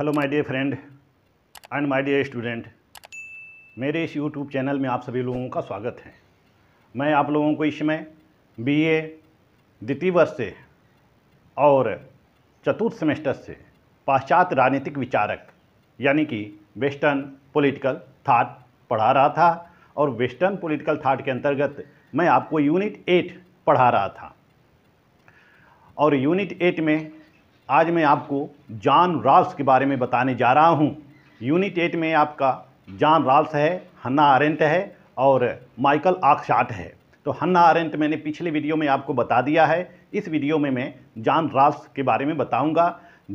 hello my dear friend and my dear student मेरे इस YouTube channel में आप सभी लोगों का स्वागत है मैं आप लोगों को इस समय बीए द्वितीय वर्ष से और चतुर्थ सेमेस्टर से पाश्चात्य राजनीतिक विचारक यानी कि वेस्टर्न पॉलिटिकल थाट पढ़ा रहा था और वेस्टर्न पॉलिटिकल थाट के अंतर्गत मैं आपको यूनिट एट पढ़ा रहा था और यूनिट एट में आज मैं आपको जॉन राल्स के बारे में बताने जा रहा हूँ यूनिट एट में आपका जॉन राल्स है हन्ना आरेंट है और माइकल आकशाट है तो हन्ना आरेंट मैंने पिछले वीडियो में आपको बता दिया है इस वीडियो में मैं जॉन राल्स के बारे में बताऊँगा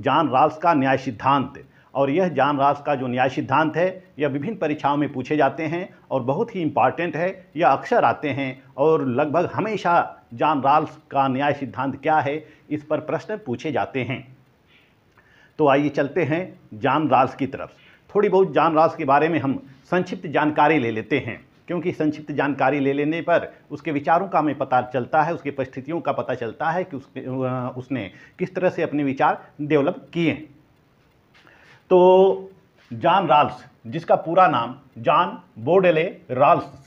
जॉन राल्स का न्याय सिद्धांत और यह जॉन रॉल्स का जो न्याय सिद्धांत है यह विभिन्न परीक्षाओं में पूछे जाते हैं और बहुत ही इम्पॉर्टेंट है यह अक्सर आते हैं और लगभग हमेशा जान राल्स का न्याय सिद्धांत क्या है इस पर प्रश्न पूछे जाते हैं तो आइए चलते हैं जान राल्स की तरफ थोड़ी बहुत जान राल्स के बारे में हम संक्षिप्त जानकारी ले लेते हैं क्योंकि संक्षिप्त जानकारी ले लेने पर उसके विचारों का हमें पता चलता है उसकी परिस्थितियों का पता चलता है कि उसने उसने किस तरह से अपने विचार डेवलप किए तो जान राल्स जिसका पूरा नाम जॉन बोडेले राल्स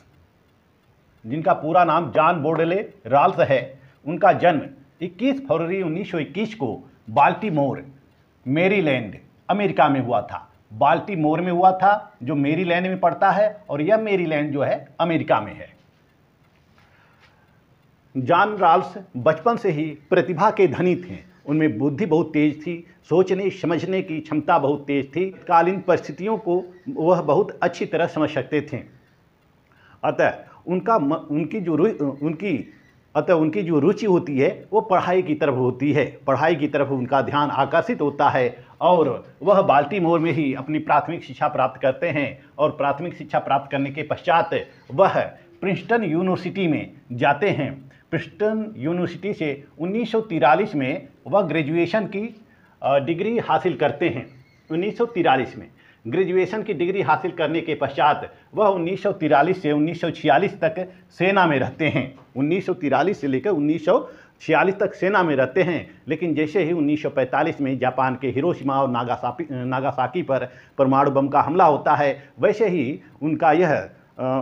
जिनका पूरा नाम जॉन बोर्डले राल्स है उनका जन्म 21 फरवरी 1921 को बाल्टीमोर मेरीलैंड अमेरिका में हुआ था बाल्टीमोर में हुआ था जो मेरीलैंड में पड़ता है और यह मेरीलैंड जो है अमेरिका में है जॉन राल्स बचपन से ही प्रतिभा के धनी थे उनमें बुद्धि बहुत तेज थी सोचने समझने की क्षमता बहुत तेज थी कालीन परिस्थितियों को वह बहुत अच्छी तरह समझ सकते थे अतः उनका उनकी जो उनकी अतः उनकी जो रुचि होती है वो पढ़ाई की तरफ होती है पढ़ाई की तरफ उनका ध्यान आकर्षित होता है और वह बाल्टीमोर में ही अपनी प्राथमिक शिक्षा प्राप्त करते हैं और प्राथमिक शिक्षा प्राप्त करने के पश्चात वह प्रिंस्टन यूनिवर्सिटी में जाते हैं प्रिंसटन यूनिवर्सिटी से उन्नीस में वह ग्रेजुएशन की डिग्री हासिल करते हैं उन्नीस में ग्रेजुएशन की डिग्री हासिल करने के पश्चात वह उन्नीस से उन्नीस तक सेना में रहते हैं उन्नीस से लेकर छियालीस तक सेना में रहते हैं लेकिन जैसे ही 1945 में जापान के हिरोशिमा और नागासाकी नागासाकी पर परमाणु बम का हमला होता है वैसे ही उनका यह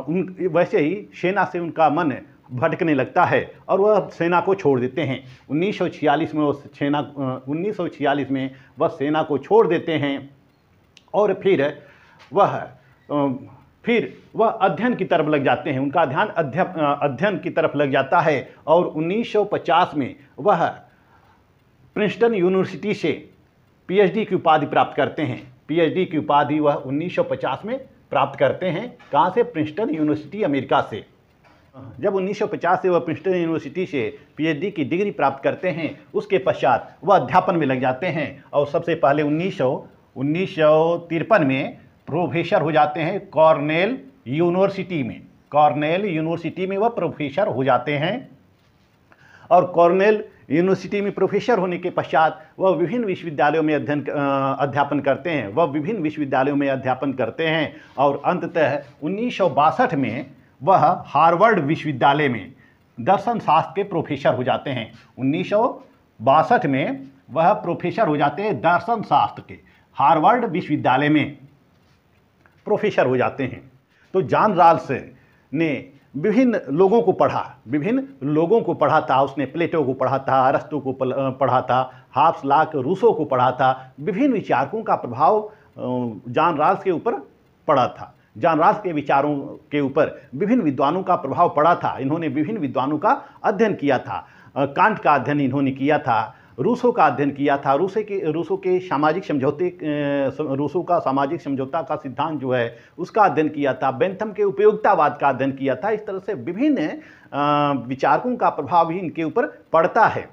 उन वैसे ही सेना से उनका मन भटकने लगता है और वह सेना को छोड़ देते हैं 1946 में वह सेना 1946 में वह सेना को छोड़ देते हैं और फिर वह फिर वह अध्ययन की तरफ लग जाते हैं उनका ध्यान अध्ययन की तरफ लग जाता है और 1950 में वह प्रिंसटन यूनिवर्सिटी से पीएचडी की उपाधि प्राप्त करते हैं पीएचडी की उपाधि वह 1950 में प्राप्त करते हैं कहाँ से प्रिंसटन यूनिवर्सिटी अमेरिका से जब 1950 से वह प्रिंसटन यूनिवर्सिटी से पीएचडी की डिग्री प्राप्त करते हैं उसके पश्चात वह अध्यापन में लग जाते हैं और सबसे पहले उन्नीस उन्नीस में प्रोफेसर हो जाते हैं कॉर्नेल यूनिवर्सिटी में कॉर्नेल यूनिवर्सिटी में वह प्रोफेसर हो जाते हैं और कॉर्नेल यूनिवर्सिटी में प्रोफेसर होने के पश्चात वह विभिन्न विश्वविद्यालयों में अध्ययन अध्यापन करते हैं वह विभिन्न विश्वविद्यालयों में अध्यापन करते हैं और अंततः उन्नीस में वह हार्वर्ड विश्वविद्यालय में दर्शन शास्त्र के प्रोफेसर हो जाते हैं उन्नीस में वह प्रोफेसर हो जाते हैं दर्शन शास्त्र के हार्वर्ड विश्वविद्यालय में प्रोफेसर हो जाते हैं तो जान राल्स ने विभिन्न लोगों को पढ़ा विभिन्न लोगों को पढ़ा था उसने प्लेटो को पढ़ा था अरस्तों को पढ़ा था हाफ्स लाक रूसो को पढ़ा था विभिन्न विचारकों का प्रभाव जान राल्स के ऊपर पड़ा था जान राल्स के विचारों के ऊपर विभिन्न विद्वानों का प्रभाव पड़ा था इन्होंने विभिन्न विद्वानों का अध्ययन किया था कांट का अध्ययन इन्होंने किया था रूसों का अध्ययन किया था रूसे के रूसों के सामाजिक समझौते रूसों का सामाजिक समझौता का सिद्धांत जो है उसका अध्ययन किया था बेंथम के उपयोगितावाद का अध्ययन किया था इस तरह से विभिन्न विचारकों का प्रभाव भी इनके ऊपर पड़ता है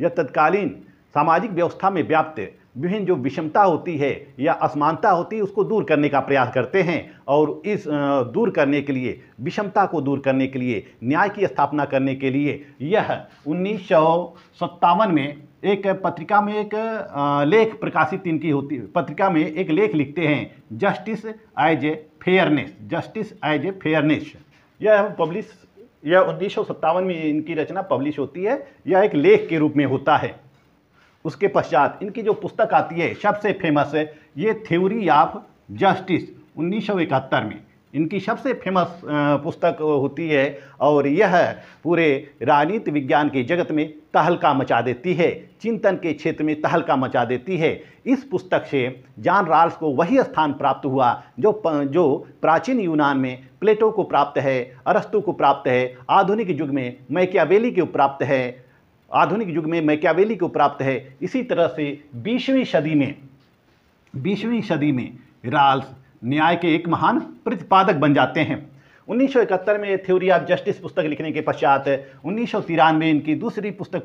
यह तत्कालीन सामाजिक व्यवस्था में व्याप्त विभिन्न जो विषमता होती है या असमानता होती है उसको दूर करने का प्रयास करते हैं और इस दूर करने के लिए विषमता को दूर करने के लिए न्याय की स्थापना करने के लिए यह उन्नीस में एक पत्रिका में एक लेख प्रकाशित इनकी होती पत्रिका में एक लेख लिखते हैं justice as a fairness justice as a fairness यह पब्लिश यह उन्नीस में इनकी रचना पब्लिश होती है यह एक लेख के रूप में होता है उसके पश्चात इनकी जो पुस्तक आती है सबसे फेमस है ये थ्योरी ऑफ जस्टिस उन्नीस में इनकी सबसे फेमस पुस्तक होती है और यह पूरे राजनीति विज्ञान के जगत में तहलका मचा देती है चिंतन के क्षेत्र में तहलका मचा देती है इस पुस्तक से जान राल्स को वही स्थान प्राप्त हुआ जो जो प्राचीन यूनान में प्लेटो को प्राप्त है अरस्तु को प्राप्त है आधुनिक युग में मैकियावेली को प्राप्त है आधुनिक युग में मैकेवेली को प्राप्त है इसी तरह से बीसवीं सदी में बीसवीं सदी में राल्स न्याय के एक महान प्रतिपादक बन जाते हैं 1971 में थ्योरी ऑफ जस्टिस पुस्तक लिखने के पश्चात उन्नीस तिरानवे इनकी दूसरी पुस्तक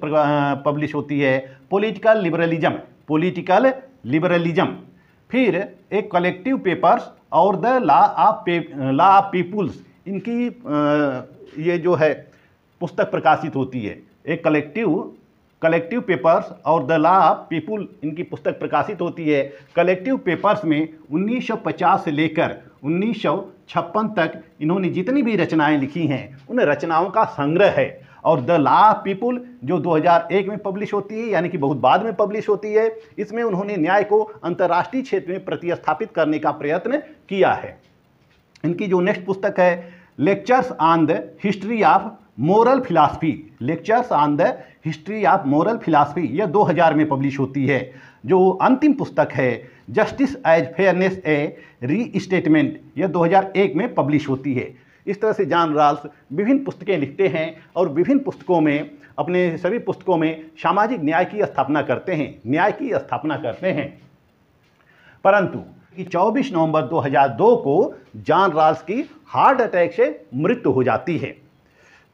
पब्लिश होती है पॉलिटिकल लिबरलिज्म पॉलिटिकल लिबरलिज्म फिर एक कलेक्टिव पेपर्स और the law of law of peoples इनकी ये जो है पुस्तक प्रकाशित होती है ए कलेक्टिव कलेक्टिव पेपर्स और द ला ऑफ पीपुल इनकी पुस्तक प्रकाशित होती है कलेक्टिव पेपर्स में 1950 से लेकर उन्नीस तक इन्होंने जितनी भी रचनाएं लिखी हैं उन रचनाओं का संग्रह है और द ला ऑफ पीपुल जो 2001 में पब्लिश होती है यानी कि बहुत बाद में पब्लिश होती है इसमें उन्होंने न्याय को अंतर्राष्ट्रीय क्षेत्र में प्रतिस्थापित करने का प्रयत्न किया है इनकी जो नेक्स्ट पुस्तक है lectures on the history of moral philosophy lectures on the history of moral philosophy यह 2000 में पब्लिश होती है जो अंतिम पुस्तक है जस्टिस एज फेयरनेस ए री स्टेटमेंट यह 2001 में पब्लिश होती है इस तरह से जान राल्स विभिन्न पुस्तकें लिखते हैं और विभिन्न पुस्तकों में अपने सभी पुस्तकों में सामाजिक न्याय की स्थापना करते हैं न्याय की स्थापना करते हैं परंतु कि 24 नवंबर 2002 को जान राल्स की हार्ट अटैक से मृत्यु हो जाती है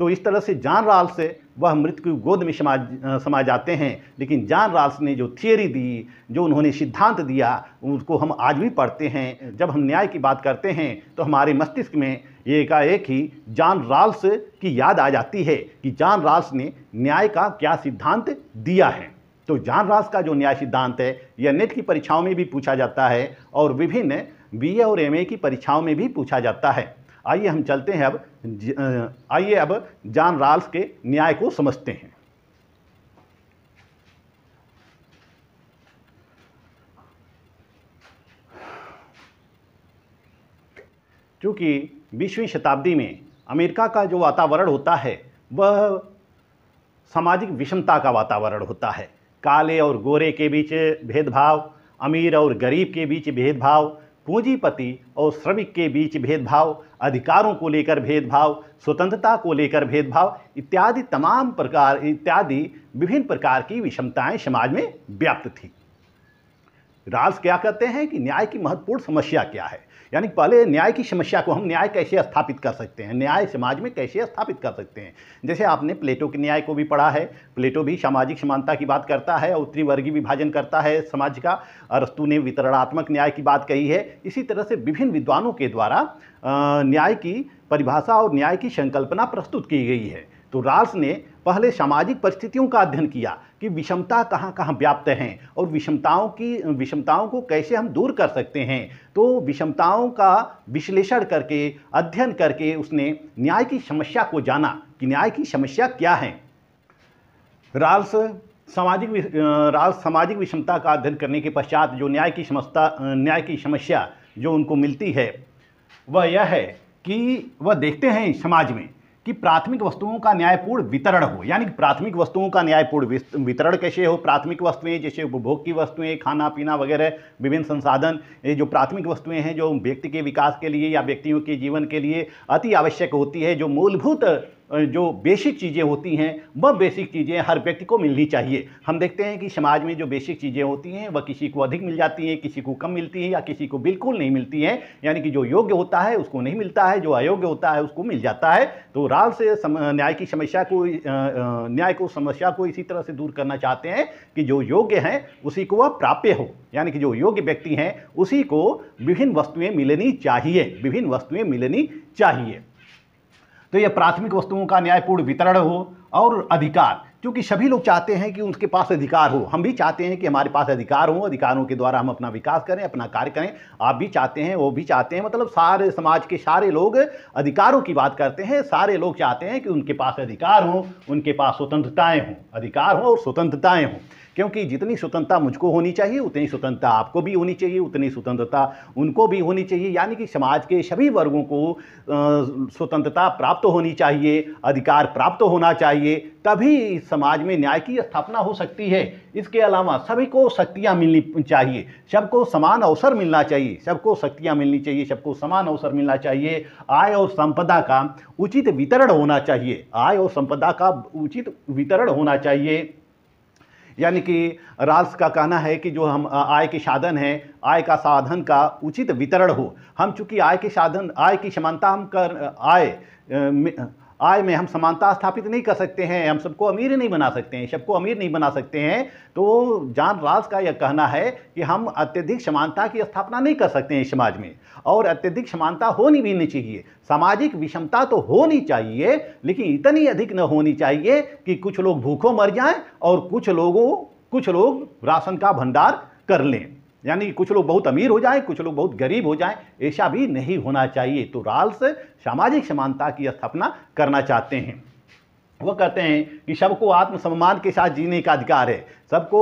तो इस तरह से जान राल्स से वह मृत्यु गोद में समा समा जाते हैं लेकिन जान राल्स ने जो थियरी दी जो उन्होंने सिद्धांत दिया उसको हम आज भी पढ़ते हैं जब हम न्याय की बात करते हैं तो हमारे मस्तिष्क में एकाएक ही जान राल्स की याद आ जाती है कि जान राल्स ने न्याय का क्या सिद्धांत दिया है तो जान रास का जो न्याय सिद्धांत है यह नेट की परीक्षाओं में भी पूछा जाता है और विभिन्न बी और एम की परीक्षाओं में भी पूछा जाता है आइए हम चलते हैं अब आइए अब जान राल्स के न्याय को समझते हैं क्योंकि बीसवीं शताब्दी में अमेरिका का जो वातावरण होता है वह सामाजिक विषमता का वातावरण होता है काले और गोरे के बीच भेदभाव अमीर और गरीब के बीच भेदभाव पूंजीपति और श्रमिक के बीच भेदभाव अधिकारों को लेकर भेदभाव स्वतंत्रता को लेकर भेदभाव इत्यादि तमाम प्रकार इत्यादि विभिन्न प्रकार की विषमताएं समाज में व्याप्त थीं राज क्या कहते हैं कि न्याय की महत्वपूर्ण समस्या क्या है यानी पहले न्याय की समस्या को हम न्याय कैसे स्थापित कर सकते हैं न्याय समाज में कैसे स्थापित कर सकते हैं जैसे आपने प्लेटो के न्याय को भी पढ़ा है प्लेटो भी सामाजिक समानता की बात करता है और वर्गीय विभाजन करता है समाज का अरस्तु ने वितरणात्मक न्याय की बात कही है इसी तरह से विभिन्न विद्वानों के द्वारा न्याय की परिभाषा और न्याय की संकल्पना प्रस्तुत की गई है तो रास ने पहले सामाजिक परिस्थितियों का अध्ययन किया कि विषमता कहाँ कहाँ व्याप्त हैं और विषमताओं की विषमताओं को कैसे हम दूर कर सकते हैं तो विषमताओं का विश्लेषण करके अध्ययन करके उसने न्याय की समस्या को जाना कि न्याय की समस्या क्या है राल्स सामाजिक राल्स सामाजिक विषमता का अध्ययन करने के पश्चात जो न्याय की समस्या न्याय की समस्या जो उनको मिलती है वह यह है कि वह देखते हैं समाज में कि प्राथमिक वस्तुओं का न्यायपूर्ण वितरण हो यानी कि प्राथमिक वस्तुओं का न्यायपूर्ण वितरण कैसे हो प्राथमिक वस्तुएं जैसे उपभोग की वस्तुएं खाना पीना वगैरह विभिन्न संसाधन ये जो प्राथमिक वस्तुएं हैं जो व्यक्ति के विकास के लिए या व्यक्तियों के जीवन के लिए अति आवश्यक होती है जो मूलभूत जो बेसिक चीज़ें होती हैं वह बेसिक चीज़ें हर व्यक्ति को मिलनी चाहिए हम देखते हैं कि समाज में जो बेसिक चीज़ें होती हैं वह किसी को अधिक मिल जाती हैं किसी को कम मिलती हैं या किसी को बिल्कुल नहीं मिलती हैं यानी कि जो योग्य होता है उसको नहीं मिलता है जो अयोग्य होता है उसको मिल जाता है तो राल से सम, न्याय की समस्या को न्याय को समस्या को इसी तरह से दूर करना चाहते हैं कि जो योग्य हैं उसी को वह प्राप्य हो यानी कि जो योग्य व्यक्ति हैं उसी को विभिन्न वस्तुएँ मिलनी चाहिए विभिन्न वस्तुएँ मिलनी चाहिए तो यह प्राथमिक वस्तुओं का न्यायपूर्ण वितरण हो और अधिकार क्योंकि सभी लोग चाहते हैं कि उनके पास अधिकार हो हम भी चाहते हैं कि हमारे पास अधिकार हो अधिकारों के द्वारा हम अपना विकास करें अपना कार्य करें आप भी चाहते हैं वो भी चाहते हैं मतलब सारे समाज के सारे लोग अधिकारों की बात करते हैं सारे लोग चाहते हैं कि उनके पास अधिकार हों उनके पास स्वतंत्रताएँ हों अधिकार हों और स्वतंत्रताएँ हों क्योंकि जितनी स्वतंत्रता मुझको होनी चाहिए उतनी स्वतंत्रता आपको भी होनी चाहिए उतनी स्वतंत्रता उनको भी होनी चाहिए यानी कि समाज के सभी वर्गों को स्वतंत्रता प्राप्त होनी चाहिए अधिकार प्राप्त होना चाहिए तभी समाज में न्याय की स्थापना हो सकती है इसके अलावा सभी को शक्तियाँ मिलनी चाहिए सबको समान अवसर मिलना चाहिए सबको शक्तियाँ मिलनी चाहिए सबको समान अवसर मिलना चाहिए आय और संपदा का उचित वितरण होना चाहिए आय और संपदा का उचित वितरण होना चाहिए यानी कि राल्स का कहना है कि जो हम आय के साधन है आय का साधन का उचित वितरण हो हम चूंकि आय के साधन आय की समानता हम कर आय आज में हम समानता स्थापित नहीं कर सकते हैं हम सबको अमीर नहीं बना सकते हैं सबको अमीर नहीं बना सकते हैं तो जान राज का यह कहना है कि हम अत्यधिक समानता की स्थापना नहीं कर सकते हैं समाज में और अत्यधिक समानता होनी भी नहीं चाहिए सामाजिक विषमता तो होनी चाहिए लेकिन इतनी अधिक न होनी चाहिए कि कुछ लोग भूखों मर जाएँ और कुछ लोगों कुछ लोग राशन का भंडार कर लें यानी कुछ लोग बहुत अमीर हो जाएं कुछ लोग बहुत गरीब हो जाएं ऐसा भी नहीं होना चाहिए तो राल्स से सामाजिक समानता की स्थापना करना चाहते हैं वो कहते हैं कि सबको आत्मसम्मान के साथ जीने का अधिकार है सबको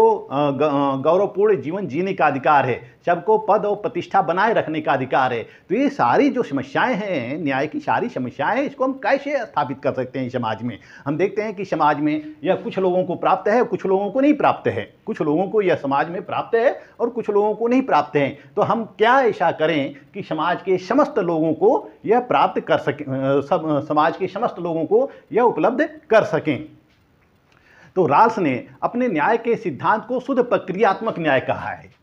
गौरवपूर्ण जीवन जीने का अधिकार है सबको पद और प्रतिष्ठा बनाए रखने का अधिकार है तो ये सारी जो समस्याएं हैं न्याय की सारी समस्याएं हैं इसको हम कैसे स्थापित कर सकते हैं समाज में हम देखते हैं कि समाज में यह कुछ लोगों को प्राप्त है कुछ लोगों को नहीं प्राप्त है कुछ लोगों को यह समाज में प्राप्त है और कुछ लोगों को नहीं प्राप्त है तो हम क्या ऐसा करें कि समाज के समस्त लोगों को यह प्राप्त कर सकें समाज के समस्त लोगों को यह उपलब्ध कर सकें तो राल्स ने अपने न्याय के सिद्धांत को शुद्ध प्रक्रियात्मक न्याय कहा है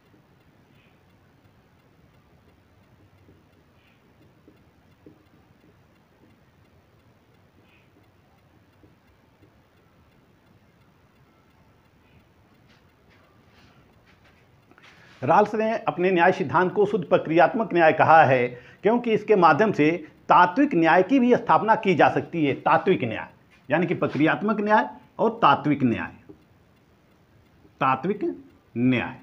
राल्स ने अपने न्याय सिद्धांत को शुद्ध प्रक्रियात्मक न्याय कहा है क्योंकि इसके माध्यम से तात्विक न्याय की भी स्थापना की जा सकती है तात्विक न्याय यानी कि प्रक्रियात्मक न्याय और तात्विक न्याय तात्विक न्याय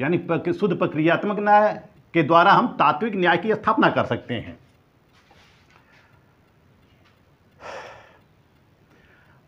यानी शुद्ध प्रक्रियात्मक न्याय के द्वारा हम तात्विक न्याय की स्थापना कर सकते हैं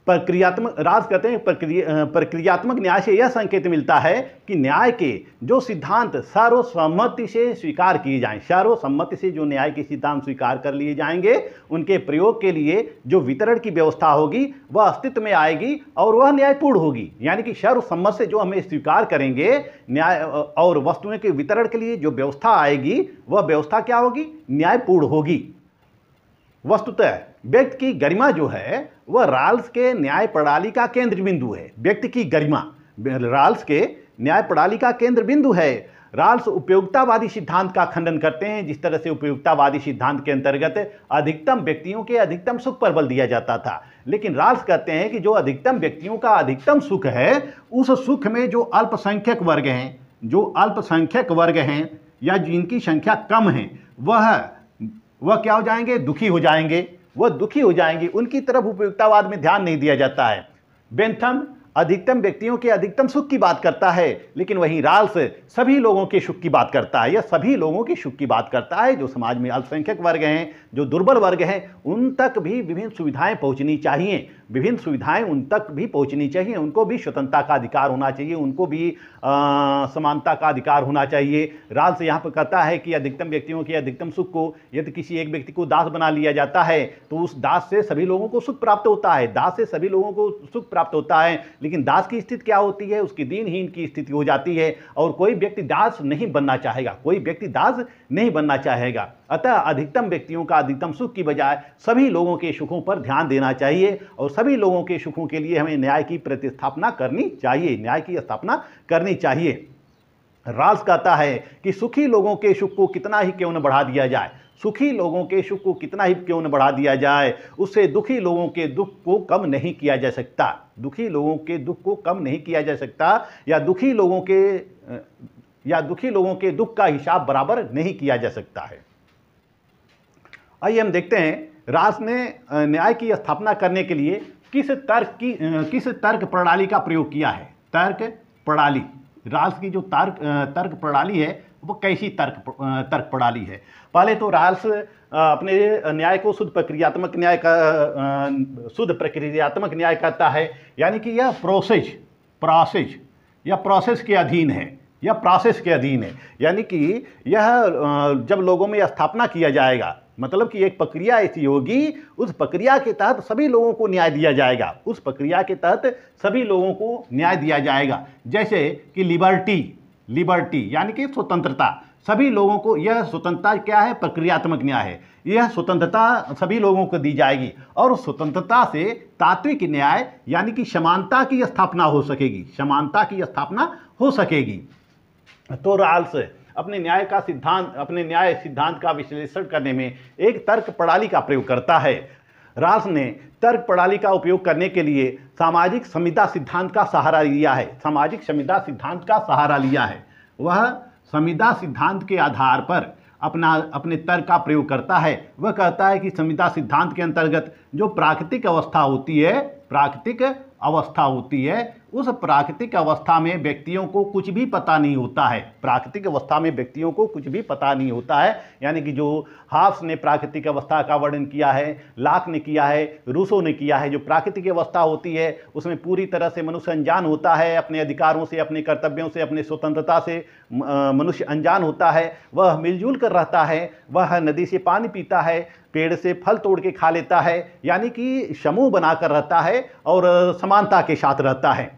प्रक्रियात्मक राज कहते हैं प्रक्रिया प्रक्रियात्मक न्याय से यह संकेत मिलता है कि न्याय के जो सिद्धांत सर्वसम्मति से स्वीकार किए जाएं सर्वसम्मति से जो न्याय के सिद्धांत स्वीकार कर लिए जाएंगे उनके प्रयोग के लिए जो वितरण की व्यवस्था होगी वह अस्तित्व में आएगी और वह न्यायपूर्ण होगी यानी कि सर्वसम्मत से जो हमें स्वीकार करेंगे न्याय और वस्तुएं के वितरण के लिए जो व्यवस्था आएगी वह व्यवस्था क्या होगी न्यायपूर्ण होगी वस्तुतः व्यक्ति की गरिमा जो है वह राल्स के न्याय प्रणाली का केंद्र बिंदु है व्यक्ति की गरिमा राल्स के न्याय प्रणाली का केंद्र बिंदु है राल्स उपयोगितावादी सिद्धांत का खंडन करते हैं जिस तरह से उपयोगितावादी सिद्धांत के अंतर्गत अधिकतम व्यक्तियों के अधिकतम सुख पर बल दिया जाता था लेकिन राल्स कहते हैं कि जो अधिकतम व्यक्तियों का अधिकतम सुख है उस सुख में जो अल्पसंख्यक वर्ग हैं जो अल्पसंख्यक वर्ग हैं या जिनकी संख्या कम है वह वह क्या हो जाएंगे दुखी हो जाएंगे वह दुखी हो जाएंगी उनकी तरफ उपयुक्तावाद में ध्यान नहीं दिया जाता है बेंथम अधिकतम व्यक्तियों के अधिकतम सुख की बात करता है लेकिन वहीं राल्स सभी लोगों के सुख की बात करता है या सभी लोगों के सुख की बात करता है जो समाज में अल्पसंख्यक वर्ग हैं जो दुर्बल वर्ग हैं उन तक भी विभिन्न सुविधाएं पहुंचनी चाहिए विभिन्न सुविधाएं उन तक भी पहुंचनी चाहिए उनको भी स्वतंत्रता का अधिकार होना चाहिए उनको भी समानता का अधिकार होना चाहिए राल्स यहाँ पर कहता है कि अधिकतम व्यक्तियों के अधिकतम सुख को यदि किसी एक व्यक्ति को दास बना लिया जाता है तो उस दास से सभी लोगों को सुख प्राप्त होता है दास से सभी लोगों को सुख प्राप्त होता है लेकिन दास की स्थिति क्या होती है उसकी दीनहीन की स्थिति हो जाती है और कोई व्यक्ति दास नहीं बनना चाहेगा कोई व्यक्ति दास नहीं बनना चाहेगा अतः अधिकतम व्यक्तियों का अधिकतम सुख की बजाय सभी लोगों के सुखों पर ध्यान देना चाहिए और सभी लोगों के सुखों के लिए हमें न्याय की प्रतिस्थापना करनी चाहिए न्याय की स्थापना करनी चाहिए राज कहता है कि सुखी लोगों के सुख को कितना ही क्यों न बढ़ा दिया जाए सुखी लोगों के सुख को कितना ही क्यों न बढ़ा दिया जाए उससे दुखी लोगों के दुख को कम नहीं किया जा सकता दुखी लोगों के दुख को कम नहीं किया जा सकता या दुखी लोगों के या दुखी लोगों के दुख का हिसाब बराबर नहीं किया जा सकता है आइए हम देखते हैं रास ने न्याय की स्थापना करने के लिए किस तर्क की किस तर्क प्रणाली का प्रयोग किया है तर्क प्रणाली रास की जो तर्क तर्क प्रणाली है वो कैसी तर्क तर्क प्रणाली है पहले तो राल्स अपने न्याय को शुद्ध प्रक्रियात्मक न्याय का शुद्ध प्रक्रियात्मक न्याय कहता है यानी कि यह प्रोसेस प्रोसेस यह प्रोसेस के अधीन है यह प्रोसेस के अधीन है यानी कि यह जब लोगों में स्थापना किया जाएगा मतलब कि एक प्रक्रिया ऐसी होगी उस प्रक्रिया के तहत सभी लोगों को न्याय दिया जाएगा उस प्रक्रिया के तहत सभी लोगों को न्याय दिया जाएगा जैसे कि लिबर्टी लिबर्टी यानी कि स्वतंत्रता सभी लोगों को यह स्वतंत्रता क्या है प्रक्रियात्मक न्याय है यह स्वतंत्रता सभी लोगों को दी जाएगी और स्वतंत्रता से तात्विक न्याय यानी कि समानता की स्थापना हो सकेगी समानता की स्थापना हो सकेगी तो राल्स अपने न्याय का सिद्धांत अपने न्याय सिद्धांत का विश्लेषण करने में एक तर्क प्रणाली का प्रयोग करता है रास ने तर्क प्रणाली का उपयोग करने के लिए सामाजिक संहिता सिद्धांत का सहारा लिया है सामाजिक संहिता सिद्धांत का सहारा लिया है वह संविदा सिद्धांत के आधार पर अपना अपने तर्क का प्रयोग करता है वह कहता है कि संविदा सिद्धांत के अंतर्गत जो प्राकृतिक अवस्था होती है प्राकृतिक अवस्था होती है उस प्राकृतिक अवस्था में व्यक्तियों को कुछ भी पता नहीं होता है प्राकृतिक अवस्था में व्यक्तियों को कुछ भी पता नहीं होता है यानी कि जो हाफ्स ने प्राकृतिक अवस्था का वर्णन किया है लाख ने किया है रूसो ने किया है जो प्राकृतिक अवस्था होती है उसमें पूरी तरह से मनुष्य अनजान होता है अपने अधिकारों से अपने कर्तव्यों से अपने स्वतंत्रता से मनुष्य अनजान होता है वह मिलजुल कर रहता है वह नदी से पानी पीता है पेड़ से फल तोड़ के खा लेता है यानी कि समूह बनाकर रहता है और समानता के साथ रहता है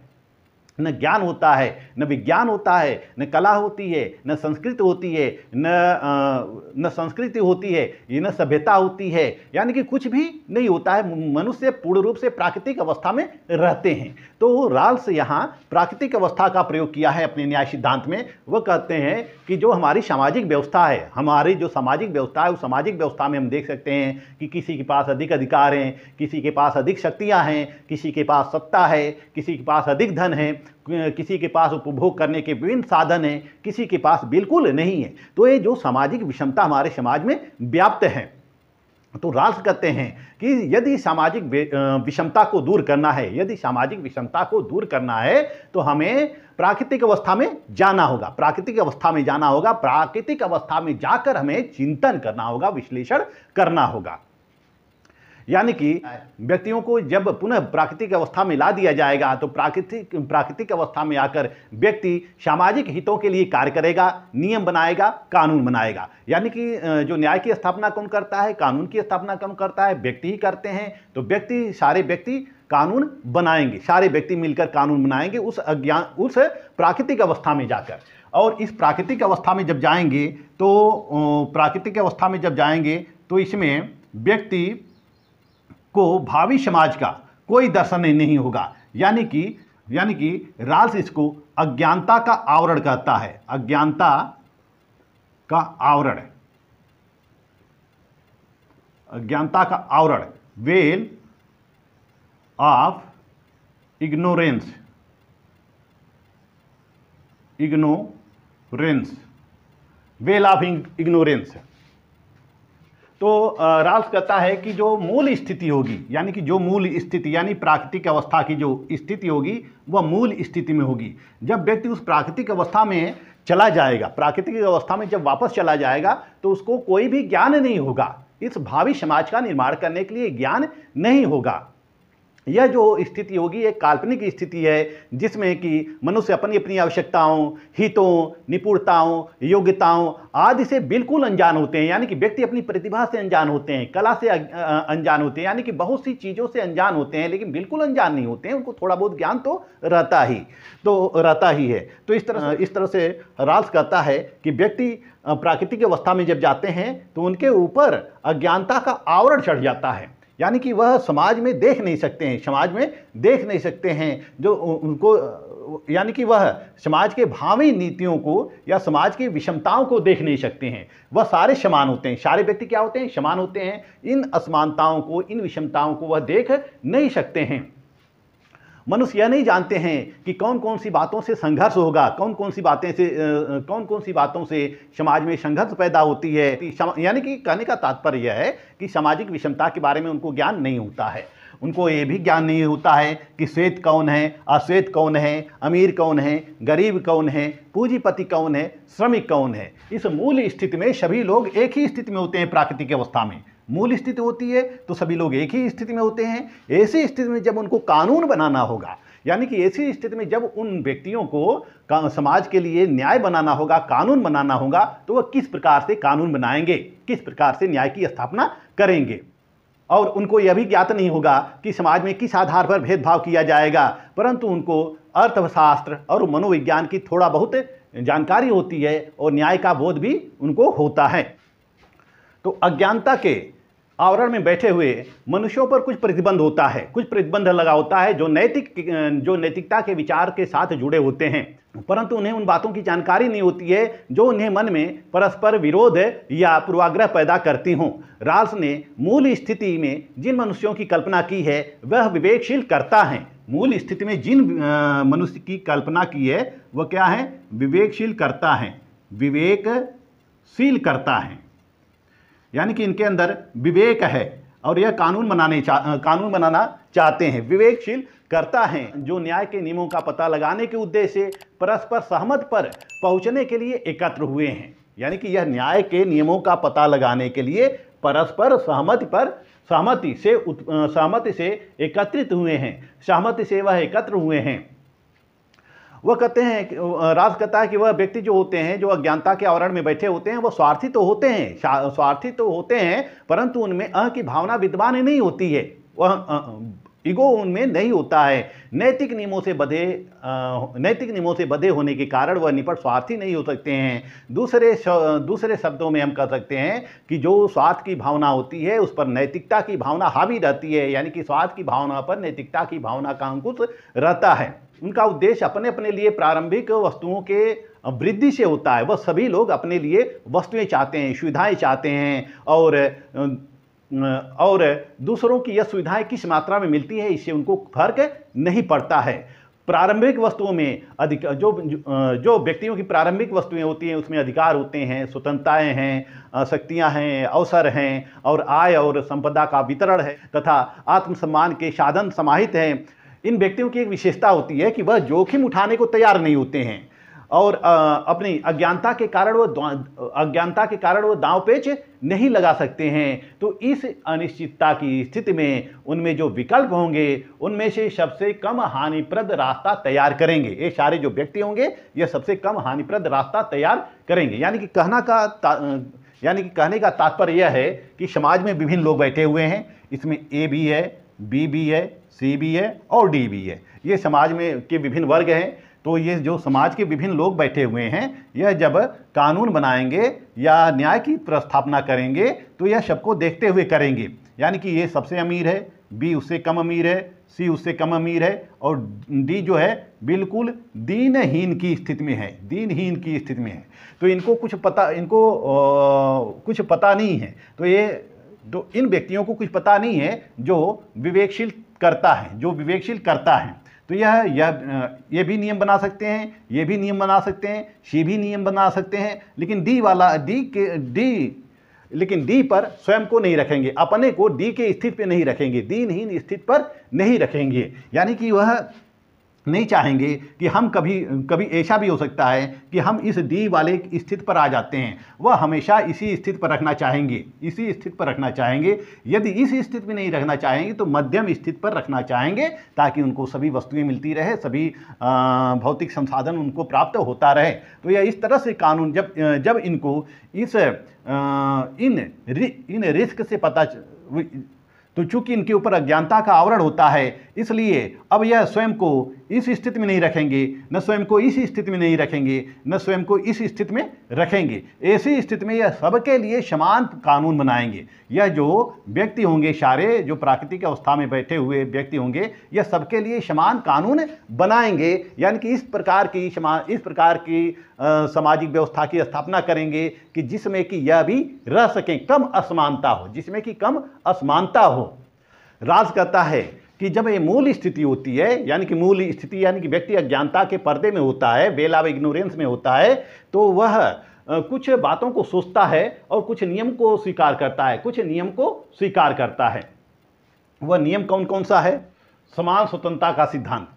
न ज्ञान होता है न विज्ञान होता है न कला होती है न संस्कृत होती है न न संस्कृति होती है ये न सभ्यता होती है यानी कि कुछ भी नहीं होता है मनुष्य पूर्ण रूप से प्राकृतिक अवस्था में रहते हैं तो राल्स यहाँ प्राकृतिक अवस्था का प्रयोग किया है अपने न्याय सिद्धांत में वह कहते हैं कि जो हमारी सामाजिक व्यवस्था है हमारी जो सामाजिक व्यवस्था है उस सामाजिक व्यवस्था में हम देख सकते हैं कि किसी के पास अधिक अधिकार हैं किसी के पास अधिक शक्तियाँ हैं किसी के पास सत्ता है किसी के पास अधिक धन है किसी के पास उपभोग करने के विभिन्न साधन हैं किसी के पास बिल्कुल नहीं है तो ये जो सामाजिक विषमता हमारे समाज में व्याप्त है तो राष्ट्र कहते हैं कि यदि सामाजिक विषमता को दूर करना है यदि सामाजिक विषमता को दूर करना है तो हमें प्राकृतिक अवस्था में जाना होगा प्राकृतिक अवस्था में जाना होगा प्राकृतिक अवस्था में जाकर हमें चिंतन करना होगा विश्लेषण करना होगा यानी कि व्यक्तियों को जब पुनः प्राकृतिक अवस्था में ला दिया जाएगा तो प्राकृतिक प्राकृतिक अवस्था में आकर व्यक्ति सामाजिक हितों के लिए कार्य करेगा नियम बनाएगा कानून बनाएगा यानी कि जो न्याय की स्थापना कौन करता है कानून की स्थापना कौन करता है व्यक्ति ही करते हैं तो व्यक्ति सारे व्यक्ति कानून बनाएंगे सारे व्यक्ति मिलकर कानून बनाएंगे उस अज्ञान उस प्राकृतिक अवस्था में जाकर और इस प्राकृतिक अवस्था में जब जाएंगे तो प्राकृतिक अवस्था में जब जाएंगे तो इसमें व्यक्ति को भावी समाज का कोई दर्शन नहीं होगा यानी कि यानी कि राल्स इसको अज्ञानता का आवरण कहता है अज्ञानता का आवरण अज्ञानता का आवरण veil of ignorance ignorance veil of ignorance तो राल्स कहता है कि जो मूल स्थिति होगी यानी कि जो मूल स्थिति यानी प्राकृतिक अवस्था की जो स्थिति होगी वह मूल स्थिति में होगी जब व्यक्ति उस प्राकृतिक अवस्था में चला जाएगा प्राकृतिक अवस्था में जब वापस चला जाएगा तो उसको कोई भी ज्ञान नहीं होगा इस भावी समाज का निर्माण करने के लिए ज्ञान नहीं होगा यह जो स्थिति होगी एक काल्पनिक स्थिति है जिसमें कि मनुष्य अपनी अपनी आवश्यकताओं हितों निपुणताओं योग्यताओं आदि से बिल्कुल अनजान होते हैं यानी कि व्यक्ति अपनी प्रतिभा से अनजान होते हैं कला से अनजान होते हैं यानी कि बहुत सी चीज़ों से अनजान होते हैं लेकिन बिल्कुल अनजान नहीं होते हैं उनको थोड़ा बहुत ज्ञान तो रहता ही तो रहता ही है तो इस तरह इस तरह से राल्स कहता है कि व्यक्ति प्राकृतिक अवस्था में जब जाते हैं तो उनके ऊपर अज्ञानता का आवरण चढ़ जाता है यानी कि वह समाज में देख नहीं सकते हैं समाज में देख नहीं सकते हैं जो उनको यानी कि वह समाज के भावी नीतियों को या समाज की विषमताओं को देख नहीं सकते हैं वह सारे समान होते हैं सारे व्यक्ति क्या होते हैं समान होते हैं इन असमानताओं को इन विषमताओं को वह देख नहीं सकते हैं मनुष्य यह नहीं जानते हैं कि कौन कौन सी बातों से संघर्ष होगा कौन कौन सी बातें से कौन कौन सी बातों से समाज में संघर्ष पैदा होती है यानी कि कहने का तात्पर्य यह है कि सामाजिक विषमता के बारे में उनको ज्ञान नहीं होता है उनको ये भी ज्ञान नहीं होता है कि श्वेत कौन है अश्वेत कौन है अमीर कौन है गरीब कौन है पूंजीपति कौन है श्रमिक कौन है इस मूल स्थिति में सभी लोग एक ही स्थिति में होते हैं प्राकृतिक अवस्था में मूल स्थिति होती है तो सभी लोग एक ही स्थिति में होते हैं ऐसी स्थिति में जब उनको कानून बनाना होगा यानी कि ऐसी स्थिति में जब उन व्यक्तियों को समाज के लिए न्याय बनाना होगा कानून बनाना होगा तो वह किस प्रकार से कानून बनाएंगे किस प्रकार से न्याय की स्थापना करेंगे और उनको यह भी ज्ञात नहीं होगा कि समाज में किस आधार पर भेदभाव किया जाएगा परंतु उनको अर्थशास्त्र और मनोविज्ञान की थोड़ा बहुत जानकारी होती है और न्याय का बोध भी उनको होता है तो अज्ञानता के आवरण में बैठे हुए मनुष्यों पर कुछ प्रतिबंध होता है कुछ प्रतिबंध लगा होता है जो नैतिक जो नैतिकता के विचार के साथ जुड़े होते हैं परंतु उन्हें उन बातों की जानकारी नहीं होती है जो उन्हें मन में परस्पर विरोध या पूर्वाग्रह पैदा करती हों राल्स ने मूल स्थिति में जिन मनुष्यों की कल्पना की है वह विवेकशील करता है मूल स्थिति में जिन मनुष्य की कल्पना की है वह क्या है विवेकशील करता है विवेकशील करता है यानी कि इनके अंदर विवेक है और यह कानून बनाने चा, कानून बनाना चाहते हैं विवेकशील करता है जो न्याय के नियमों का पता लगाने के उद्देश्य परस्पर सहमत पर पहुंचने के लिए एकत्र हुए हैं यानी कि यह न्याय के नियमों का पता लगाने के लिए परस्पर सहमति पर सहमति से सहमति से एकत्रित हुए हैं सहमति से वह एकत्र हुए हैं वह कहते हैं राज कहता है कि वह व्यक्ति जो होते हैं जो अज्ञानता के आवरण में बैठे होते हैं वह स्वार्थी तो होते हैं स्वार्थी तो होते हैं परंतु उनमें अह की भावना विद्वान नहीं होती है वह ईगो उनमें नहीं होता है नैतिक नियमों से बधे नैतिक नियमों से बधे होने के कारण वह निपट स्वार्थी नहीं हो सकते हैं दूसरे दूसरे शब्दों में हम कह सकते हैं कि जो स्वार्थ की भावना होती है उस पर नैतिकता की भावना हावी रहती है यानी कि स्वार्थ की भावना पर नैतिकता की भावना का अंकुश रहता है उनका उद्देश्य अपने अपने लिए प्रारंभिक वस्तुओं के वृद्धि से होता है वह सभी लोग अपने लिए वस्तुएं चाहते हैं सुविधाएं चाहते हैं और और दूसरों की यह सुविधाएं किस मात्रा में मिलती है इससे उनको फर्क नहीं पड़ता है प्रारंभिक वस्तुओं में अधिक जो जो व्यक्तियों की प्रारंभिक वस्तुएं होती हैं उसमें अधिकार होते हैं स्वतंत्रताएं हैं शक्तियां हैं अवसर हैं और आय और संपदा का वितरण है तथा आत्मसम्मान के साधन समाहित हैं इन व्यक्तियों की एक विशेषता होती है कि वह जोखिम उठाने को तैयार नहीं होते हैं और अपनी अज्ञानता के कारण वो अज्ञानता के कारण वो दाव पेच नहीं लगा सकते हैं तो इस अनिश्चितता की स्थिति में उनमें जो विकल्प होंगे उनमें से सबसे कम हानिप्रद रास्ता तैयार करेंगे ये सारे जो व्यक्ति होंगे ये सबसे कम हानिप्रद रास्ता तैयार करेंगे यानी कि कहना का यानी कि कहने का तात्पर्य यह है कि समाज में विभिन्न लोग बैठे हुए हैं इसमें ए भी है बी भी है सी भी है और डी भी है ये समाज में के विभिन्न वर्ग हैं तो ये जो समाज के विभिन्न लोग बैठे हुए हैं यह जब कानून बनाएंगे या न्याय की प्रस्थापना करेंगे तो यह सबको देखते हुए करेंगे यानी कि ये सबसे अमीर है बी उससे कम अमीर है सी उससे कम अमीर है और डी जो है बिल्कुल दीनहीन की स्थिति में है दीनहीन की स्थिति में है तो इनको कुछ पता इनको आ, कुछ पता नहीं है तो ये तो इन व्यक्तियों को कुछ पता नहीं है जो विवेकशील करता है जो विवेकशील करता है तो यह यह ये भी नियम बना सकते हैं ये भी नियम बना सकते हैं सी भी नियम बना सकते हैं लेकिन डी वाला डी के डी लेकिन डी पर स्वयं को नहीं रखेंगे अपने को डी के स्थित पे नहीं रखेंगे दीनहीन नहीं स्थित पर नहीं रखेंगे यानी कि वह नहीं चाहेंगे कि हम कभी कभी ऐसा भी हो सकता है कि हम इस डी वाले स्थिति पर आ जाते हैं वह हमेशा इसी स्थिति पर रखना चाहेंगे इसी स्थिति पर रखना चाहेंगे यदि इस स्थिति में नहीं रखना चाहेंगे तो मध्यम स्थिति पर रखना चाहेंगे ताकि उनको सभी वस्तुएं मिलती रहे सभी भौतिक संसाधन उनको प्राप्त होता रहे तो यह इस तरह से कानून जब जब इनको इस इन इन रिस्क से पता तो चूंकि इनके ऊपर अज्ञानता का आवरण होता है इसलिए अब यह स्वयं को इस स्थिति में नहीं रखेंगे न स्वयं को इस स्थिति में नहीं रखेंगे न स्वयं को इस स्थिति में रखेंगे ऐसी स्थिति में यह सबके लिए समान कानून बनाएंगे यह जो व्यक्ति होंगे सारे जो प्राकृतिक अवस्था में बैठे हुए व्यक्ति होंगे यह सबके लिए समान कानून बनाएंगे यानी कि इस प्रकार की इस प्रकार की सामाजिक व्यवस्था की स्थापना करेंगे कि जिसमें कि यह भी रह सकें कम असमानता हो जिसमें कि कम असमानता हो राज कहता है कि जब ये मूल स्थिति होती है यानी कि मूल स्थिति यानी कि व्यक्ति अज्ञानता के पर्दे में होता है वेल ऑफ इग्नोरेंस में होता है तो वह कुछ बातों को सोचता है और कुछ नियम को स्वीकार करता है कुछ नियम को स्वीकार करता है वह नियम कौन कौन सा है समान स्वतंत्रता का सिद्धांत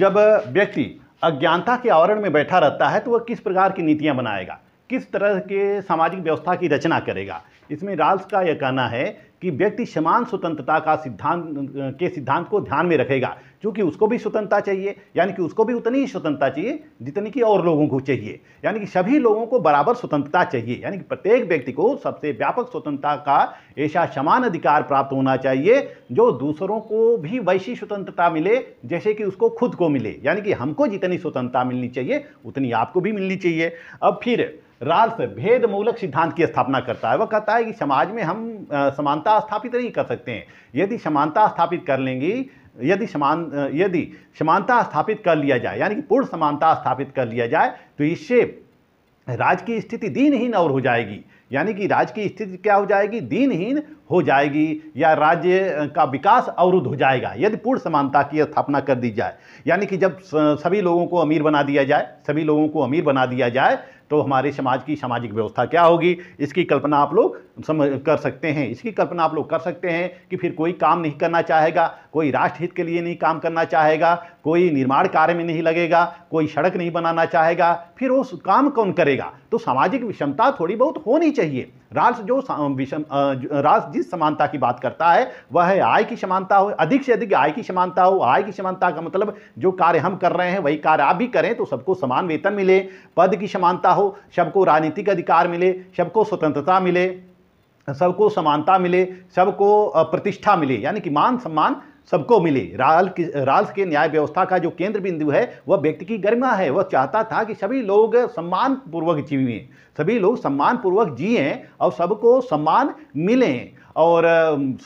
जब व्यक्ति अज्ञानता के आवरण में बैठा रहता है तो वह किस प्रकार की नीतियाँ बनाएगा किस तरह के सामाजिक व्यवस्था की रचना करेगा इसमें राल्स का यह कहना है कि व्यक्ति समान स्वतंत्रता का सिद्धांत के सिद्धांत को ध्यान में रखेगा क्योंकि उसको भी स्वतंत्रता चाहिए यानी कि उसको भी उतनी ही स्वतंत्रता चाहिए जितनी कि और लोगों को चाहिए यानी कि सभी लोगों को बराबर स्वतंत्रता चाहिए यानी कि प्रत्येक व्यक्ति को सबसे व्यापक स्वतंत्रता का ऐसा समान अधिकार प्राप्त होना चाहिए जो दूसरों को भी वैसी स्वतंत्रता मिले जैसे कि उसको खुद को मिले यानी कि हमको जितनी स्वतंत्रता मिलनी चाहिए उतनी आपको भी मिलनी चाहिए अब फिर राल्स भेदमूलक सिद्धांत की स्थापना करता है वह कहता है कि समाज में हम समानता स्थापित नहीं कर सकते हैं यदि समानता स्थापित कर लेंगे यदि समान यदि समानता स्थापित कर लिया जाए यानी कि पूर्ण समानता स्थापित कर लिया जाए तो इससे राज्य की स्थिति दीनहीन और हो जाएगी यानी कि राज्य की स्थिति क्या हो जाएगी दीनहीन हो जाएगी या राज्य का विकास अवरुद्ध हो जाएगा यदि पूर्ण समानता की स्थापना कर दी जाए यानी कि जब सभी लोगों को अमीर बना दिया जाए सभी लोगों को अमीर बना दिया जाए तो हमारे समाज की सामाजिक व्यवस्था क्या होगी इसकी कल्पना आप लोग समझ कर सकते हैं इसकी कल्पना आप लोग कर सकते हैं कि फिर कोई काम नहीं करना चाहेगा कोई राष्ट्रहित के लिए नहीं काम करना चाहेगा कोई निर्माण कार्य में नहीं लगेगा कोई सड़क नहीं बनाना चाहेगा फिर वो काम कौन करेगा तो सामाजिक विषमता थोड़ी बहुत होनी चाहिए राष्ट्र जो विषम राष्ट्र जिस समानता की बात करता है वह है आय की समानता हो अधिक से अधिक आय की समानता हो आय की समानता का मतलब जो कार्य हम कर रहे हैं वही कार्य आप भी करें तो सबको समान वेतन मिले पद की समानता हो सबको राजनीतिक अधिकार मिले सबको स्वतंत्रता मिले सबको समानता मिले सबको प्रतिष्ठा मिले यानी कि मान सम्मान सबको मिले राल की राल्स के न्याय व्यवस्था का जो केंद्र बिंदु है वह व्यक्ति की गरिमा है वह चाहता था कि सभी लोग सम्मान पूर्वक जीवे सभी लोग सम्मान पूर्वक जिए और सबको सम्मान मिलें और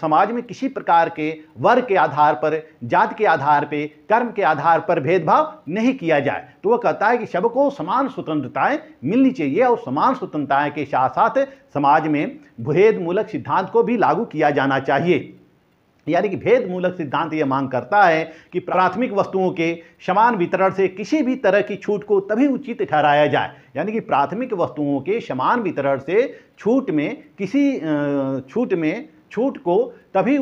समाज में किसी प्रकार के वर्ग के आधार पर जात के आधार पर कर्म के आधार पर भेदभाव नहीं किया जाए तो वह कहता है कि सबको समान स्वतंत्रताएं मिलनी चाहिए और समान स्वतंत्रताएं के साथ साथ समाज में भेदमूलक सिद्धांत को भी लागू किया जाना चाहिए यानी कि भेद मूलक सिद्धांत ये मांग करता है कि प्राथमिक वस्तुओं के समान वितरण से किसी भी तरह की छूट को तभी उचित ठहराया जाए यानी कि प्राथमिक वस्तुओं के समान वितरण से छूट में किसी छूट में छूट को तभी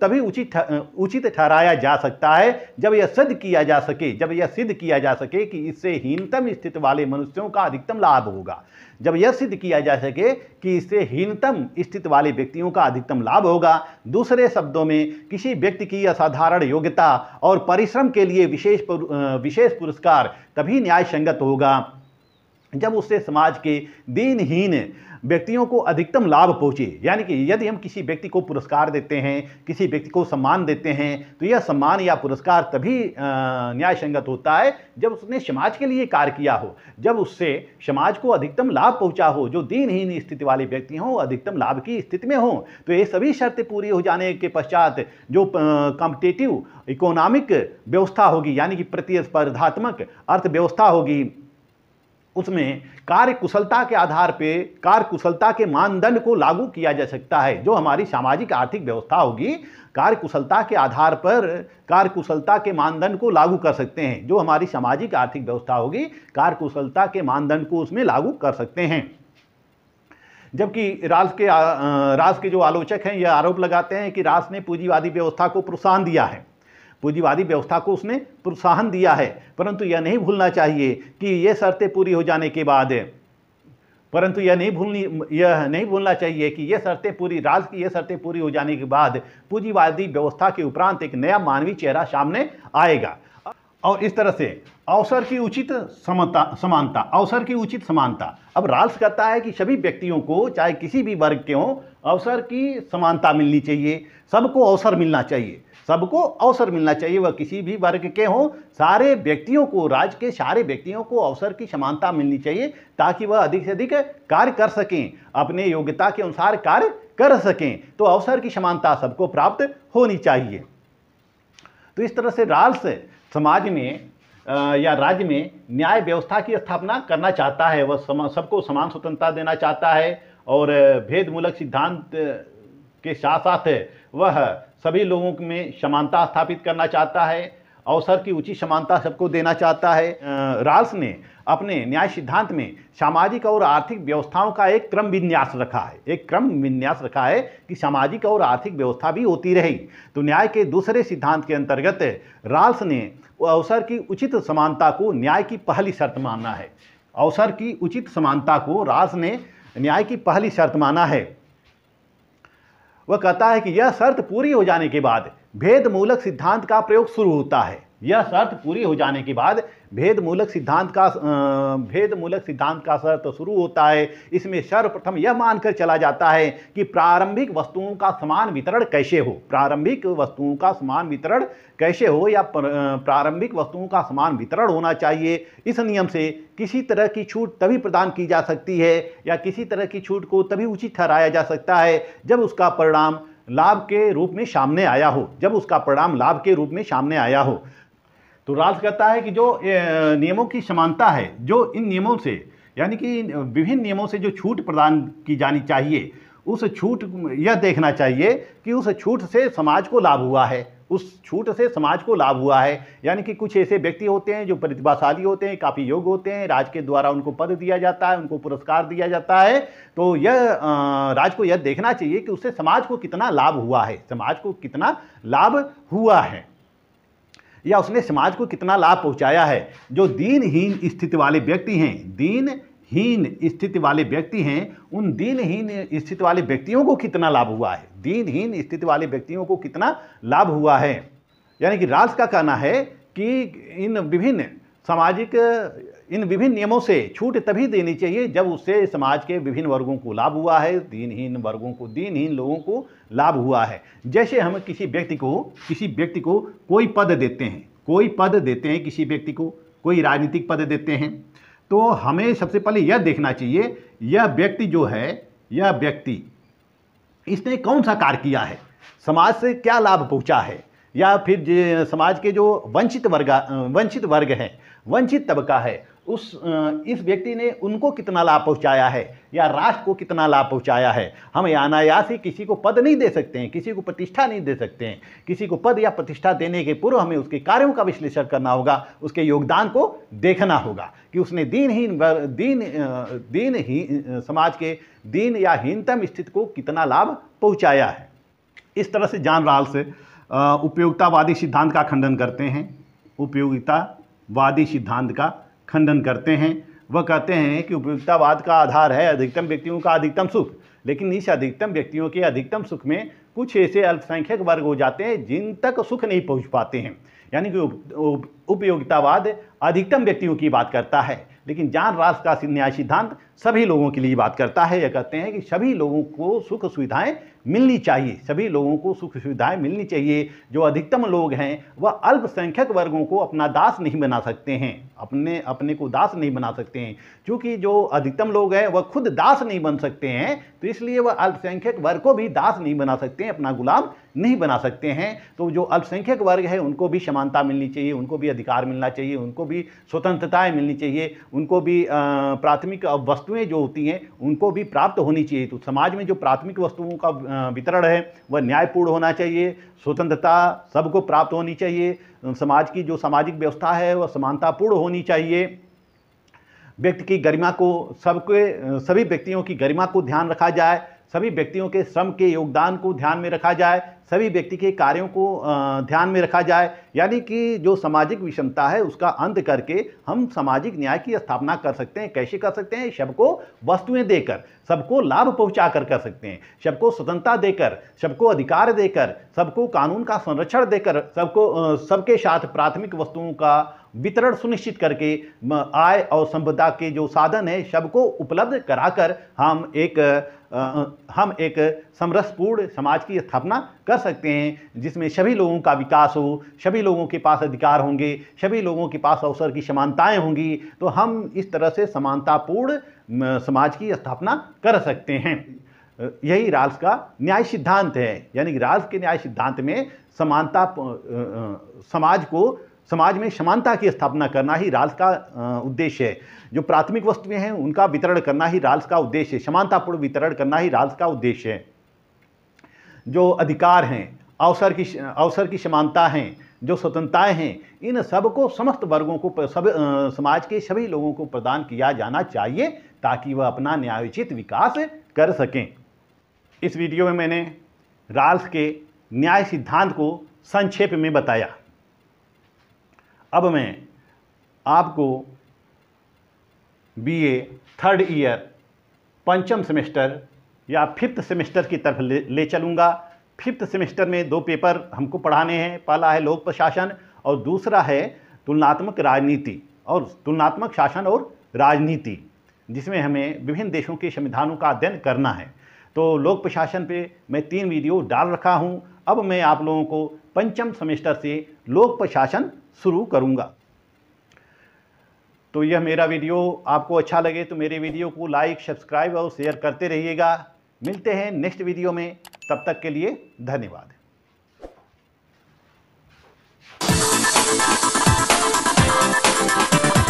तभी उचित उचित ठहराया जा सकता है जब यह सिद्ध किया जा सके जब यह सिद्ध किया जा सके कि इससे हीनतम स्थिति वाले मनुष्यों का अधिकतम लाभ होगा जब यह सिद्ध किया जा सके कि इससे हीनतम स्थिति वाले व्यक्तियों का अधिकतम लाभ होगा दूसरे शब्दों में किसी व्यक्ति की असाधारण योग्यता और परिश्रम के लिए विशेष विशेष पुरस्कार तभी न्याय संगत होगा जब उससे समाज के दीनहीन व्यक्तियों को अधिकतम लाभ पहुंचे यानी कि यदि हम किसी व्यक्ति को पुरस्कार देते हैं किसी व्यक्ति को सम्मान देते हैं तो यह सम्मान या पुरस्कार तभी न्याय संगत होता है जब उसने समाज के लिए कार्य किया हो जब उससे समाज को अधिकतम लाभ पहुंचा हो जो दीनहीन स्थिति वाले व्यक्ति हों अधिकतम लाभ की स्थिति में हों तो ये सभी शर्तें पूरी हो जाने के पश्चात जो कॉम्पिटेटिव इकोनॉमिक व्यवस्था होगी यानी कि प्रतिस्पर्धात्मक अर्थव्यवस्था होगी उसमें कार्य कुशलता के आधार पे कार्य कुशलता के मानदंड को लागू किया जा सकता है जो हमारी सामाजिक आर्थिक व्यवस्था होगी कार्य कुशलता के आधार पर कार्य कुशलता के मानदंड को लागू कर सकते हैं जो हमारी सामाजिक आर्थिक व्यवस्था होगी कार्य कुशलता के मानदंड को उसमें लागू कर सकते हैं जबकि राज के राज के जो आलोचक हैं यह आरोप लगाते हैं कि राज ने पूंजीवादी व्यवस्था को प्रोत्साहन दिया है पूंजीवादी व्यवस्था को उसने प्रोत्साहन दिया है परंतु यह नहीं भूलना चाहिए कि ये शर्तें पूरी हो जाने के बाद परंतु यह नहीं भूलनी यह नहीं भूलना चाहिए कि ये शर्तें पूरी राज की ये शर्तें पूरी हो जाने के बाद पूंजीवादी व्यवस्था के उपरांत एक नया मानवीय चेहरा सामने आएगा और इस तरह से अवसर की उचित समता समानता अवसर की उचित समानता अब राल्स कहता है कि सभी व्यक्तियों को चाहे किसी भी वर्ग के हों अवसर की समानता मिलनी चाहिए सबको अवसर मिलना चाहिए सबको अवसर मिलना चाहिए वह किसी भी वर्ग के हों सारे व्यक्तियों को राज्य के सारे व्यक्तियों को अवसर की समानता मिलनी चाहिए ताकि वह अधिक से अधिक कार्य कर सकें अपने योग्यता के अनुसार कार्य कर सकें तो अवसर की समानता सबको प्राप्त होनी चाहिए तो इस तरह से राल्स समाज में या राज्य में न्याय व्यवस्था की स्थापना करना चाहता है वह समा सबको समान स्वतंत्रता देना चाहता है और भेदमूलक सिद्धांत के साथ साथ वह सभी लोगों में समानता स्थापित करना चाहता है अवसर की उचित समानता सबको देना चाहता है राल्स ने अपने न्याय सिद्धांत में सामाजिक और आर्थिक व्यवस्थाओं का एक क्रम विन्यास रखा है एक क्रम विन्यास रखा है कि सामाजिक और आर्थिक व्यवस्था भी होती रही तो न्याय के दूसरे सिद्धांत के अंतर्गत राल्स ने अवसर की उचित समानता को न्याय की पहली शर्त माना है अवसर की उचित समानता को राल्स ने न्याय की पहली शर्त माना है वह कहता है कि यह शर्त पूरी हो जाने के बाद भेदमूलक सिद्धांत का प्रयोग शुरू होता है यह शर्त पूरी हो जाने के बाद भेदमूलक सिद्धांत का भेदमूलक सिद्धांत का शर्त शुरू होता है इसमें सर्वप्रथम यह मानकर चला जाता है कि प्रारंभिक वस्तुओं का समान वितरण कैसे हो प्रारंभिक वस्तुओं का समान वितरण कैसे हो या प्रारंभिक वस्तुओं का समान वितरण होना चाहिए इस नियम से किसी तरह की छूट तभी प्रदान की जा सकती है या किसी तरह की छूट को तभी उचित ठहराया जा सकता है जब उसका परिणाम लाभ के रूप में सामने आया हो जब उसका परिणाम लाभ के रूप में सामने आया हो तो राज कहता है कि जो नियमों की समानता है जो इन नियमों से यानी कि विभिन्न नियमों से जो छूट प्रदान की जानी चाहिए उस छूट यह देखना चाहिए कि उस छूट से समाज को लाभ हुआ है उस छूट से समाज को लाभ हुआ है यानी कि कुछ ऐसे व्यक्ति होते हैं जो प्रतिभाशाली होते हैं काफ़ी योग्य होते हैं राज के द्वारा उनको पद दिया जाता है उनको पुरस्कार दिया जाता है तो यह राज को यह देखना चाहिए कि उससे समाज को कितना लाभ हुआ है समाज को कितना लाभ हुआ है या उसने समाज को कितना लाभ पहुंचाया है जो दीनहीन स्थिति वाले व्यक्ति हैं दीनहीन स्थिति वाले व्यक्ति हैं उन दीनहीन स्थिति वाले व्यक्तियों को कितना लाभ हुआ है दीनहीन स्थिति वाले व्यक्तियों को कितना लाभ हुआ है यानी कि राज का कहना है कि इन विभिन्न सामाजिक इन विभिन्न नियमों से छूट तभी देनी चाहिए जब उससे समाज के विभिन्न वर्गों को लाभ हुआ है दीनहीन वर्गों को दीनहीन लोगों को लाभ हुआ है जैसे हम किसी व्यक्ति को किसी व्यक्ति को कोई पद देते हैं कोई पद देते हैं किसी व्यक्ति को कोई राजनीतिक पद देते हैं तो हमें सबसे पहले यह देखना चाहिए यह व्यक्ति जो है यह व्यक्ति इसने कौन सा कार्य किया है समाज से क्या लाभ पहुँचा है या फिर समाज के जो वंचित वर्ग वंचित वर्ग है वंचित तबका है उस इस व्यक्ति ने उनको कितना लाभ पहुंचाया है या राष्ट्र को कितना लाभ पहुंचाया है हम अनायास ही किसी को पद नहीं दे सकते हैं किसी को प्रतिष्ठा नहीं दे सकते हैं किसी को पद या प्रतिष्ठा देने के पूर्व हमें उसके कार्यों का विश्लेषण करना होगा उसके योगदान को देखना होगा कि उसने दीनहीन दीन दीन ही समाज के दीन या हीनतम स्थिति को कितना लाभ पहुँचाया है इस तरह से जान राल से उपयोगितावादी सिद्धांत का खंडन करते हैं उपयोगितावादी सिद्धांत का खंडन करते हैं वह कहते हैं कि उपयोगितावाद का आधार है अधिकतम व्यक्तियों का अधिकतम सुख लेकिन इस अधिकतम व्यक्तियों के अधिकतम सुख में कुछ ऐसे अल्पसंख्यक वर्ग हो जाते हैं जिन तक सुख नहीं पहुंच पाते हैं यानी कि उपयोगितावाद अधिकतम व्यक्तियों की बात करता है लेकिन जान राष्ट्र का न्याय सिद्धांत सभी लोगों के लिए बात करता है या कहते हैं कि सभी लोगों को सुख सुविधाएं मिलनी चाहिए सभी लोगों को सुख सुविधाएं मिलनी चाहिए जो अधिकतम लोग हैं वह अल्पसंख्यक वर्गों को अपना दास नहीं बना सकते हैं अपने अपने को दास नहीं बना सकते हैं क्योंकि जो अधिकतम लोग हैं वह खुद दास नहीं बन सकते हैं तो इसलिए वह अल्पसंख्यक वर्ग को भी दास नहीं बना सकते हैं अपना गुलाम नहीं बना सकते हैं तो जो अल्पसंख्यक वर्ग है उनको भी समानता मिलनी चाहिए उनको भी अधिकार मिलना चाहिए उनको भी स्वतंत्रताएँ मिलनी चाहिए उनको भी प्राथमिक अवस्था वस्तुएं जो होती हैं उनको भी प्राप्त होनी चाहिए तो समाज में जो प्राथमिक वस्तुओं का वितरण है वह न्यायपूर्ण होना चाहिए स्वतंत्रता सबको प्राप्त होनी चाहिए समाज की जो सामाजिक व्यवस्था है वह समानतापूर्ण होनी चाहिए व्यक्ति की गरिमा को सबके सभी व्यक्तियों की गरिमा को ध्यान रखा जाए सभी व्यक्तियों के श्रम के योगदान को ध्यान में रखा जाए सभी व्यक्ति के कार्यों को ध्यान में रखा जाए यानी कि जो सामाजिक विषमता है उसका अंत करके हम सामाजिक न्याय की स्थापना कर सकते हैं कैसे कर सकते हैं सबको वस्तुएं देकर सबको लाभ पहुंचा कर कर सकते हैं सबको स्वतंत्रता देकर सबको अधिकार देकर सबको कानून का संरक्षण देकर सबको सबके साथ प्राथमिक वस्तुओं का वितरण सुनिश्चित करके आय और संपदा के जो साधन है सबको उपलब्ध कराकर हम एक हम एक समरसपूर्ण समाज की स्थापना कर सकते हैं जिसमें सभी लोगों का विकास हो सभी लोगों के पास अधिकार होंगे सभी लोगों के पास अवसर की समानताएं होंगी तो हम इस तरह से समानतापूर्ण समाज की स्थापना कर सकते हैं यही राल्स का न्याय सिद्धांत है यानी राल्स के न्याय सिद्धांत में समानता समाज को समाज में समानता की स्थापना करना ही राल्स का उद्देश्य है जो प्राथमिक वस्तुएं हैं उनका वितरण करना ही राल्स का उद्देश्य है समानतापूर्ण वितरण करना ही राल्स का उद्देश्य है जो अधिकार हैं अवसर की अवसर की समानता हैं जो स्वतंत्रताएं हैं इन सबको समस्त वर्गों को सब समाज के सभी लोगों को प्रदान किया जाना चाहिए ताकि वह अपना न्यायोचित विकास कर सकें इस वीडियो में मैंने राल्स के न्याय सिद्धांत को संक्षेप में बताया अब मैं आपको बीए थर्ड ईयर पंचम सेमेस्टर या फिफ्थ सेमेस्टर की तरफ ले, ले चलूँगा फिफ्थ सेमेस्टर में दो पेपर हमको पढ़ाने हैं पहला है लोक प्रशासन और दूसरा है तुलनात्मक राजनीति और तुलनात्मक शासन और राजनीति जिसमें हमें विभिन्न देशों के संविधानों का अध्ययन करना है तो लोक प्रशासन पे मैं तीन वीडियो डाल रखा हूँ अब मैं आप लोगों को पंचम सेमेस्टर से लोक प्रशासन शुरू करूँगा तो यह मेरा वीडियो आपको अच्छा लगे तो मेरे वीडियो को लाइक सब्सक्राइब और शेयर करते रहिएगा मिलते हैं नेक्स्ट वीडियो में तब तक के लिए धन्यवाद